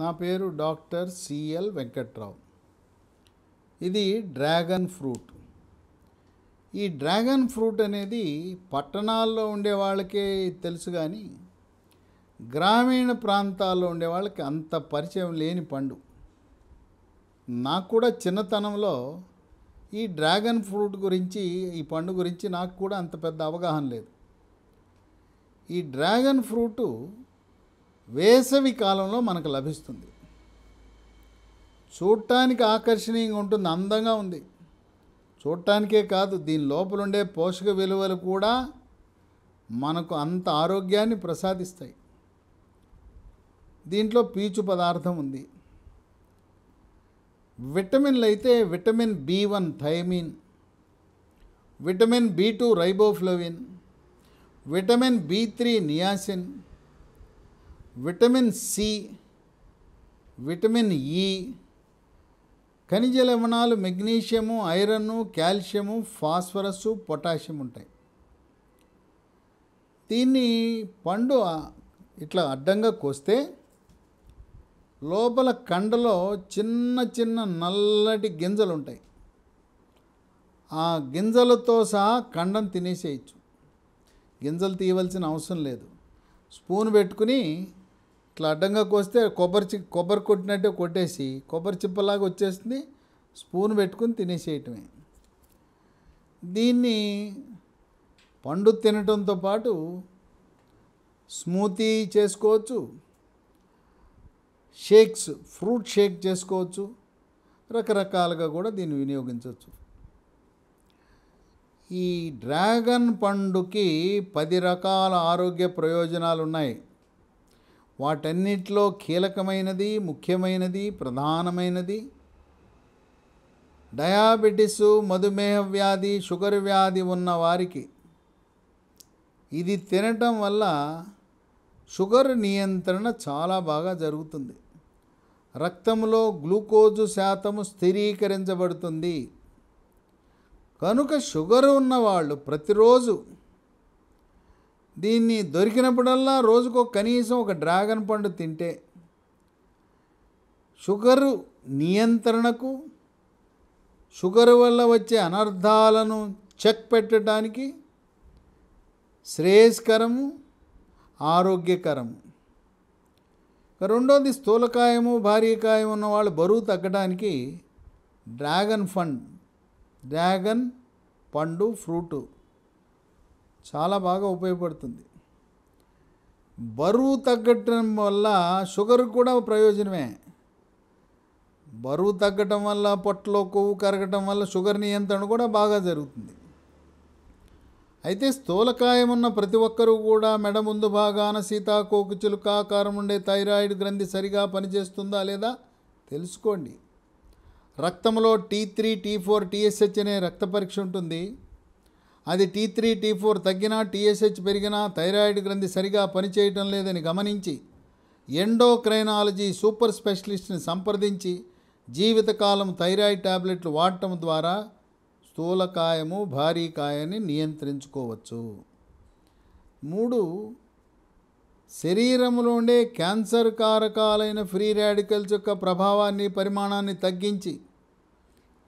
నా పేరు doctor CL Venkatrao ఇది డ్రాగన్ ఫ్రూట్ ఈ డ్రాగన్ ఫ్రూట్ అనేది పట్టణాల్లో ఉండే వాళ్ళకే తెలుసు కానీ గ్రామీణ ప్రాంతాల్లో ఉండే వాళ్ళకి అంత పరిచయం లేని పండు నాకు కూడా చిన్నతనంలో ఈ డ్రాగన్ ఫ్రూట్ గురించి ఈ పండు గురించి నాకు కూడా అంత పెద్ద అవగాహన లేదు ఈ డ్రాగన్ ఫ్రూటు వేసవి కాలంలో మనకు లభిస్తుంది చూడటానికి ఆకర్షణీయంగా ఉంటుంది అందంగా ఉంది చూడటానికే కాదు దీని లోపల ఉండే పోషక విలువలు కూడా మనకు అంత ఆరోగ్యాన్ని ప్రసాదిస్తాయి దీంట్లో పీచు పదార్థం ఉంది విటమిన్లు అయితే vitamin B one thiamine vitamin B two riboflavin vitamin B three niacin vitamin C vitamin E ఖనిజ లవణాలు magnesium iron calcium phosphorus potassium ఉంటాయి దీన్ని పండు ఇట్లా అడ్డంగా కోస్తే లోపల కండలో చిన్న చిన్న నల్లటి గింజలు ఉంటాయి ఆ గింజలతో సహా కండం తినేసేయచ్చు గింజలు తీయవలసిన అవసరం లేదు స్పూన్ పెట్టుకుని ఇట్లా అడ్డంగా కోస్తే కొబ్బరి చి కొబ్బరి కొట్టినట్టే కొట్టేసి కొబ్బరి చిప్పలాగా వచ్చేస్తుంది స్పూన్ పెట్టుకుని తినేసేయటమే దీన్ని పండు తినటంతో పాటు స్మూతీ చేసుకోవచ్చు షేక్స్ ఫ్రూట్ షేక్ చేసుకోవచ్చు రకరకాలుగా కూడా దీన్ని వినియోగించవచ్చు ఈ డ్రాగన్ పండుకి పది రకాల ఆరోగ్య ప్రయోజనాలు ఉన్నాయి వాటన్నిటిలో కీలకమైనది ముఖ్యమైనది ప్రధానమైనది డయాబెటిస్ మధుమేహ వ్యాధి షుగర్ వ్యాధి ఉన్న వారికి ఇది తినటం వల్ల షుగర్ నియంత్రణ చాలా బాగా జరుగుతుంది రక్తంలో గ్లూకోజు శాతము స్థిరీకరించబడుతుంది కనుక షుగర్ ఉన్నవాళ్ళు ప్రతిరోజు దీన్ని దొరికినప్పుడల్లా రోజుకు కనీసం ఒక డ్రాగన్ పండు తింటే షుగరు నియంత్రణకు షుగర్ వల్ల వచ్చే అనర్థాలను చెక్ పెట్టడానికి శ్రేయస్కరము ఆరోగ్యకరము రెండోది స్థూలకాయము భారీకాయం ఉన్న వాళ్ళు బరువు తగ్గడానికి డ్రాగన్ ఫండ్ డ్రాగన్ పండు ఫ్రూటు చాలా బాగా ఉపయోగపడుతుంది బరువు తగ్గటం వల్ల షుగర్ కూడా ప్రయోజనమే బరువు తగ్గటం వల్ల పొట్టలో కొవ్వు కరగటం వల్ల షుగర్ నియంత్రణ కూడా బాగా జరుగుతుంది అయితే స్థూలకాయం ఉన్న ప్రతి ఒక్కరూ కూడా మెడ ముందు భాగాన సీతాకోకు చిలుక ఆకారం ఉండే థైరాయిడ్ గ్రంథి సరిగా పనిచేస్తుందా లేదా తెలుసుకోండి రక్తంలో T three T four TSH అనే రక్త పరీక్ష ఉంటుంది అది టీ త్రీ టీ ఫోర్ తగ్గినా టీఎస్హెచ్ పెరిగినా థైరాయిడ్ గ్రంథి సరిగా పనిచేయటం లేదని గమనించి ఎండోక్రైనాలజీ సూపర్ స్పెషలిస్ట్ని సంప్రదించి జీవితకాలం థైరాయిడ్ టాబ్లెట్లు వాడటం ద్వారా స్థూలకాయము భారీ కాయని నియంత్రించుకోవచ్చు మూడు శరీరంలో ఉండే క్యాన్సర్ కారకాలైన ఫ్రీ రాడికల్స్ యొక్క ప్రభావాన్ని పరిమాణాన్ని తగ్గించి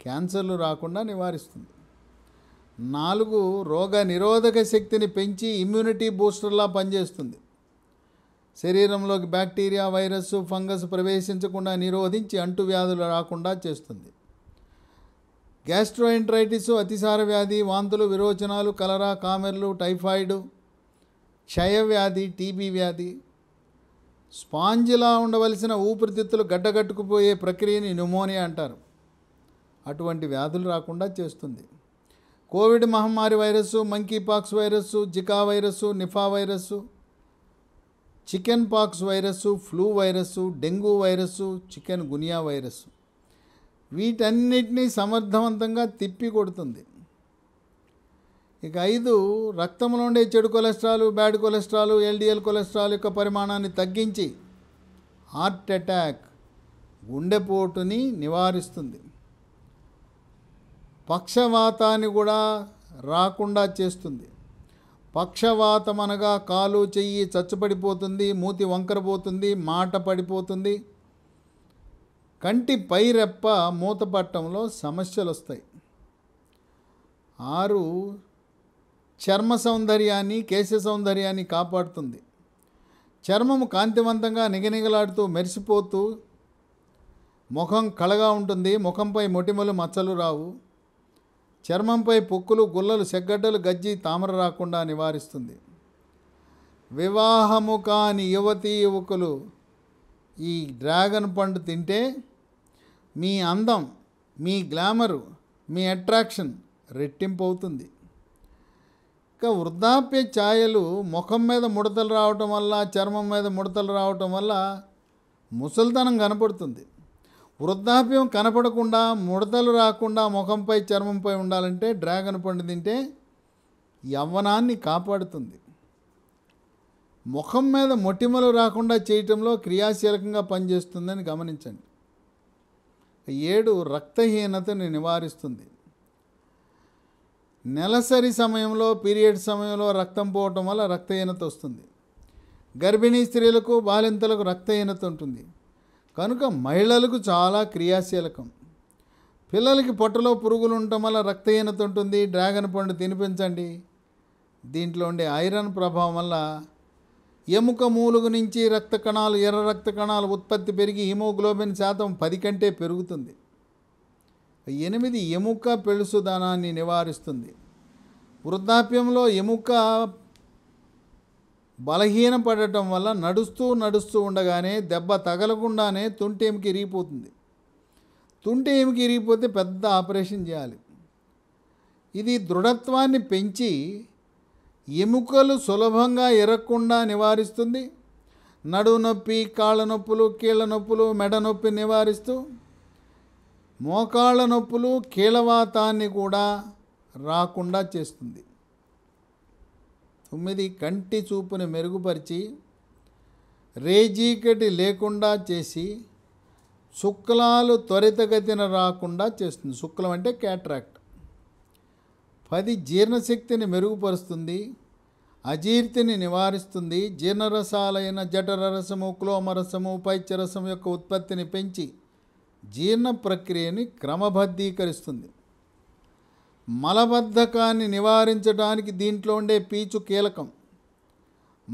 క్యాన్సర్లు రాకుండా నివారిస్తుంది నాలుగు రోగ నిరోధక శక్తిని పెంచి ఇమ్యూనిటీ బూస్టర్లా పనిచేస్తుంది శరీరంలోకి బ్యాక్టీరియా వైరస్ ఫంగస్ ప్రవేశించకుండా నిరోధించి అంటువ్యాధులు రాకుండా చేస్తుంది గ్యాస్ట్రోఎంట్రైటిస్ అతిసార వ్యాధి వాంతులు విరోచనాలు కలరా కామెర్లు టైఫాయిడ్ క్షయవ్యాధి టీబీ వ్యాధి స్పాంజిలా ఉండవలసిన ఊపిరితిత్తులు గడ్డగట్టుకుపోయే ప్రక్రియని న్యూమోనియా అంటారు అటువంటి వ్యాధులు రాకుండా చేస్తుంది కోవిడ్ మహమ్మారి virus monkeypox virus Zika virus Nipah virus chicken pox virus flu virus dengue virus chikungunya virus వీటన్నిటినీ సమర్థవంతంగా తిప్పి కొడుతుంది ఇక ఐదు రక్తంలో ఉండే చెడు cholesterol bad cholesterol LDL cholesterol యొక్క పరిమాణాన్ని తగ్గించి హార్ట్ అటాక్ గుండెపోటుని నివారిస్తుంది పక్షవాతాన్ని కూడా రాకుండా చేస్తుంది పక్షవాతం అనగా కాలు చెయ్యి చచ్చుపడిపోతుంది మూతి వంకరపోతుంది మాట పడిపోతుంది కంటి పైరెప్ప మూత పట్టంలో సమస్యలు వస్తాయి ఆరు చర్మ సౌందర్యాన్ని కేశ సౌందర్యాన్ని కాపాడుతుంది చర్మము కాంతివంతంగా నిగనిగలాడుతూ మెరిసిపోతూ ముఖం కళగా ఉంటుంది ముఖంపై మొటిమలు మచ్చలు రావు చర్మంపై పొక్కులు గుల్లలు సెగ్గడ్డలు గజ్జి తామర రాకుండా నివారిస్తుంది వివాహము కాని యువతీ యువకులు ఈ డ్రాగన్ పండు తింటే మీ అందం మీ గ్లామరు మీ అట్రాక్షన్ రెట్టింపు అవుతుంది ఇక వృద్ధాప్య ఛాయలు ముఖం మీద ముడతలు రావటం వల్ల చర్మం మీద ముడతలు రావటం వల్ల ముసలితనం కనపడుతుంది వృద్ధాప్యం కనపడకుండా ముడతలు రాకుండా ముఖంపై చర్మంపై ఉండాలంటే డ్రాగన్ పండు తింటే యవ్వనాన్ని కాపాడుతుంది ముఖం మీద మొటిమలు రాకుండా చేయటంలో క్రియాశీలకంగా పనిచేస్తుందని గమనించండి ఏడు రక్తహీనతని నివారిస్తుంది నెలసరి సమయంలో పీరియడ్ సమయంలో రక్తం పోవటం వల్ల రక్తహీనత వస్తుంది గర్భిణీ స్త్రీలకు బాలింతలకు రక్తహీనత ఉంటుంది కనుక మహిళలకు చాలా క్రియాశీలకం పిల్లలకి పొట్టలో పురుగులు ఉండటం వల్ల రక్తహీనత ఉంటుంది డ్రాగన్ పండు తినిపించండి దీంట్లో ఉండే ఐరన్ ప్రభావం వల్ల ఎముక మూలుగు నుంచి రక్త కణాలు ఎర్ర రక్త కణాలు ఉత్పత్తి పెరిగి హిమోగ్లోబిన్ శాతం పది కంటే పెరుగుతుంది ఎనిమిది ఎముక పెళుసుదానాన్ని నివారిస్తుంది వృద్ధాప్యంలో ఎముక బలహీనపడటం వల్ల నడుస్తూ నడుస్తూ ఉండగానే దెబ్బ తగలకుండానే తుంటేమికి ఇరిగిపోతుంది తుంటేమికి ఇరిగిపోతే పెద్ద ఆపరేషన్ చేయాలి ఇది దృఢత్వాన్ని పెంచి ఎముకలు సులభంగా ఎరగకుండా నివారిస్తుంది నడునొప్పి నొప్పి కాళ్ళ నొప్పులు కీళ్ళ నొప్పులు మెడ నొప్పి నివారిస్తూ మోకాళ్ళ నొప్పులు కీళ్ళవాతాన్ని కూడా రాకుండా చేస్తుంది తొమ్మిది కంటి చూపుని మెరుగుపరిచి రేజీకటి లేకుండా చేసి శుక్లాలు త్వరితగతిన రాకుండా చేస్తుంది శుక్లం అంటే క్యాట్రాక్ట్ పది జీర్ణశక్తిని మెరుగుపరుస్తుంది అజీర్తిని నివారిస్తుంది జీర్ణరసాలైన జఠర రసము క్లోమరసము రసం యొక్క ఉత్పత్తిని పెంచి జీర్ణ ప్రక్రియని క్రమబద్ధీకరిస్తుంది మలబద్ధకాన్ని నివారించడానికి దీంట్లో ఉండే పీచు కీలకం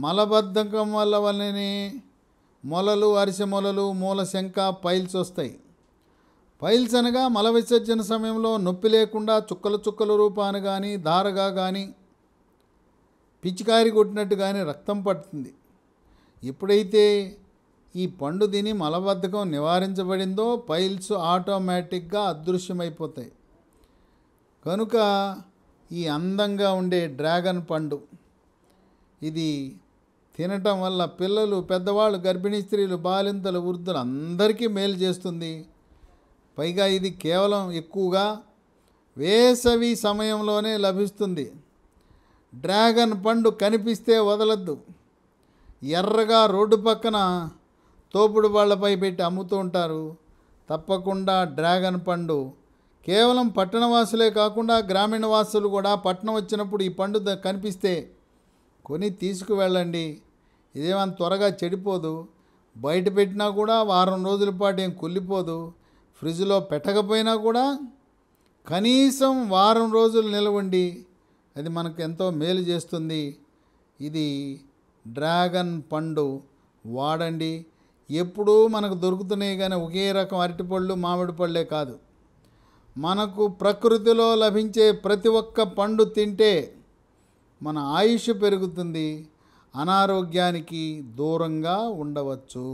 మలబద్ధకం వల్ల వల్లనే మొలలు అరిసె మొలలు మూల శంక పైల్స్ వస్తాయి పైల్స్ అనగా మల విసర్జన సమయంలో నొప్పి లేకుండా చుక్కల చుక్కల రూపాన కానీ దారగా కానీ పిచికారి కొట్టినట్టు కానీ రక్తం పడుతుంది ఎప్పుడైతే ఈ పండు తిని మలబద్ధకం నివారించబడిందో పైల్స్ ఆటోమేటిక్గా అదృశ్యమైపోతాయి కనుక ఈ అందంగా ఉండే డ్రాగన్ పండు ఇది తినటం వల్ల పిల్లలు పెద్దవాళ్ళు గర్భిణీ స్త్రీలు బాలింతలు వృద్ధులు అందరికీ మేలు చేస్తుంది పైగా ఇది కేవలం ఎక్కువగా వేసవి సమయంలోనే లభిస్తుంది డ్రాగన్ పండు కనిపిస్తే వదలద్దు ఎర్రగా రోడ్డు పక్కన తోపుడు వాళ్ళపై పెట్టి అమ్ముతూ ఉంటారు తప్పకుండా డ్రాగన్ పండు కేవలం పట్టణవాసులే కాకుండా గ్రామీణ వాసులు కూడా పట్టణం వచ్చినప్పుడు ఈ పండు కనిపిస్తే కొని తీసుకువెళ్ళండి ఇదేమని త్వరగా చెడిపోదు బయట పెట్టినా కూడా వారం రోజుల పాటు ఏం కుళ్ళిపోదు ఫ్రిడ్జ్లో పెట్టకపోయినా కూడా కనీసం వారం రోజులు నిలవండి అది మనకు ఎంతో మేలు చేస్తుంది ఇది డ్రాగన్ పండు వాడండి ఎప్పుడూ మనకు దొరుకుతున్నాయి కానీ ఒకే రకం అరటిపళ్ళు మామిడి పళ్ళే కాదు మనకు ప్రకృతిలో లభించే ప్రతి ఒక్క పండు తింటే మన ఆయుష్ పెరుగుతుంది అనారోగ్యానికి దూరంగా ఉండవచ్చు